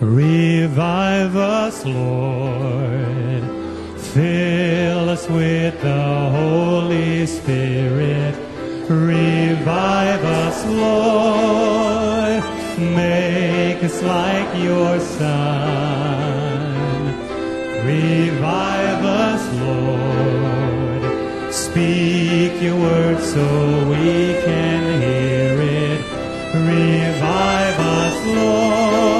Revive us, Lord. Fill us with the Holy Spirit. Revive us, Lord. Make us like your Son. Revive us, Lord. Speak your word so we can hear it. Revive us, Lord.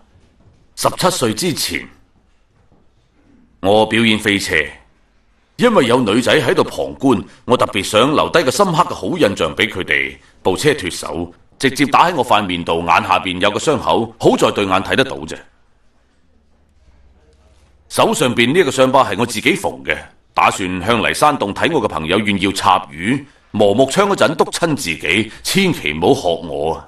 十七岁之前，我表演飞车，因为有女仔喺度旁观，我特别想留低个深刻嘅好印象俾佢哋。部车脱手，直接打喺我块面度，眼下边有个伤口，好在对眼睇得到啫。手上边呢一个伤疤系我自己缝嘅，打算向嚟山洞睇我嘅朋友炫耀插鱼。磨木枪嗰阵笃亲自己，千祈唔好学我啊！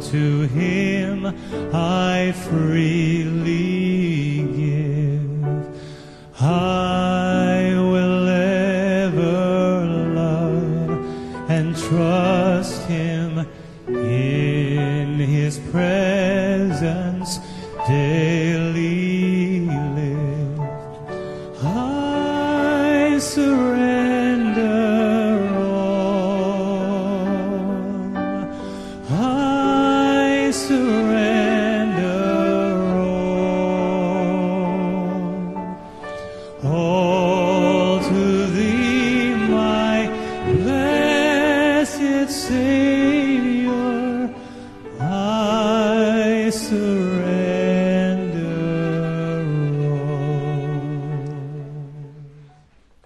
to him I freely give. I